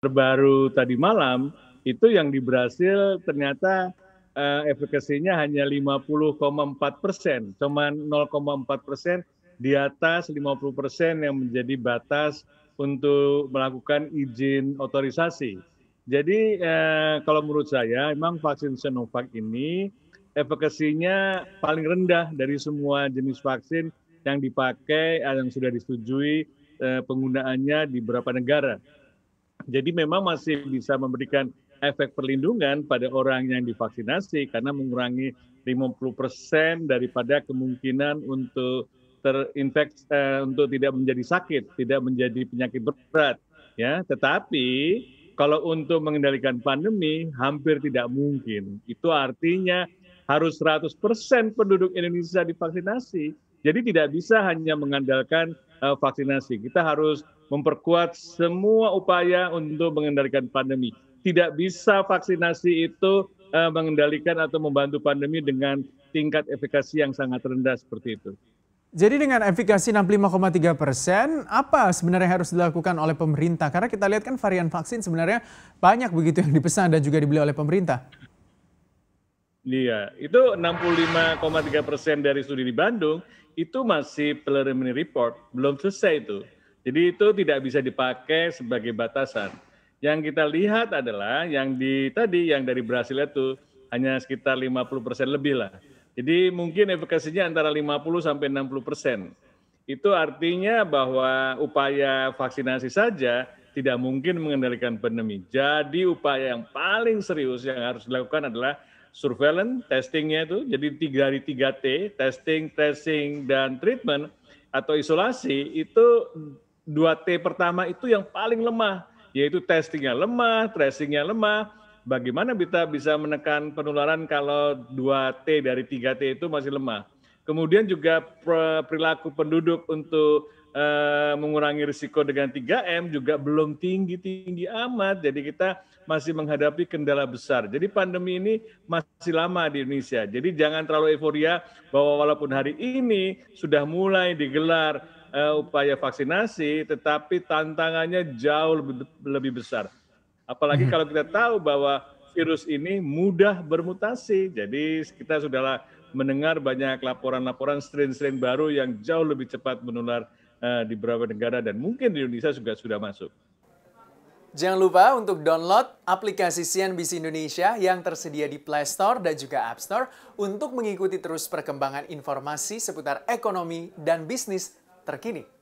terbaru tadi malam itu yang di Brasil ternyata uh, efekasinya hanya 50,4 persen, cuman 0,4 persen di atas 50 persen yang menjadi batas untuk melakukan izin otorisasi. Jadi eh, kalau menurut saya memang vaksin Sinovac ini efekasinya paling rendah dari semua jenis vaksin yang dipakai eh, yang sudah disetujui eh, penggunaannya di beberapa negara. Jadi memang masih bisa memberikan efek perlindungan pada orang yang divaksinasi karena mengurangi 50% daripada kemungkinan untuk terinfeksi eh, untuk tidak menjadi sakit, tidak menjadi penyakit berat ya. Tetapi kalau untuk mengendalikan pandemi hampir tidak mungkin. Itu artinya harus 100% penduduk Indonesia divaksinasi. Jadi tidak bisa hanya mengandalkan Eh, vaksinasi. Kita harus memperkuat semua upaya untuk mengendalikan pandemi. Tidak bisa vaksinasi itu uh, mengendalikan atau membantu pandemi dengan tingkat efikasi yang sangat rendah seperti itu. Jadi dengan efikasi 65,3 persen, apa sebenarnya harus dilakukan oleh pemerintah? Karena kita lihat kan varian vaksin sebenarnya banyak begitu yang dipesan dan juga dibeli oleh pemerintah. Iya, itu 65,3 persen dari studi di Bandung itu masih preliminary report, belum selesai itu. Jadi itu tidak bisa dipakai sebagai batasan. Yang kita lihat adalah yang di tadi yang dari Brasil itu hanya sekitar 50 persen lebih lah. Jadi mungkin efekasinya antara 50 sampai 60 persen. Itu artinya bahwa upaya vaksinasi saja tidak mungkin mengendalikan pandemi. Jadi upaya yang paling serius yang harus dilakukan adalah surveillance, testingnya itu jadi tiga dari tiga T, testing, tracing, dan treatment atau isolasi itu dua T pertama itu yang paling lemah, yaitu testingnya lemah, tracingnya lemah. Bagaimana kita bisa menekan penularan kalau dua T dari tiga T itu masih lemah? Kemudian juga perilaku penduduk untuk uh, mengurangi risiko dengan 3M juga belum tinggi-tinggi amat. Jadi kita masih menghadapi kendala besar. Jadi pandemi ini masih lama di Indonesia. Jadi jangan terlalu euforia bahwa walaupun hari ini sudah mulai digelar uh, upaya vaksinasi, tetapi tantangannya jauh lebih, lebih besar. Apalagi mhm. kalau kita tahu bahwa virus ini mudah bermutasi. Jadi kita sudahlah mendengar banyak laporan-laporan strain-strain baru yang jauh lebih cepat menular uh, di beberapa negara dan mungkin di Indonesia juga sudah masuk. Jangan lupa untuk download aplikasi CNBC Indonesia yang tersedia di Play Store dan juga App Store untuk mengikuti terus perkembangan informasi seputar ekonomi dan bisnis terkini.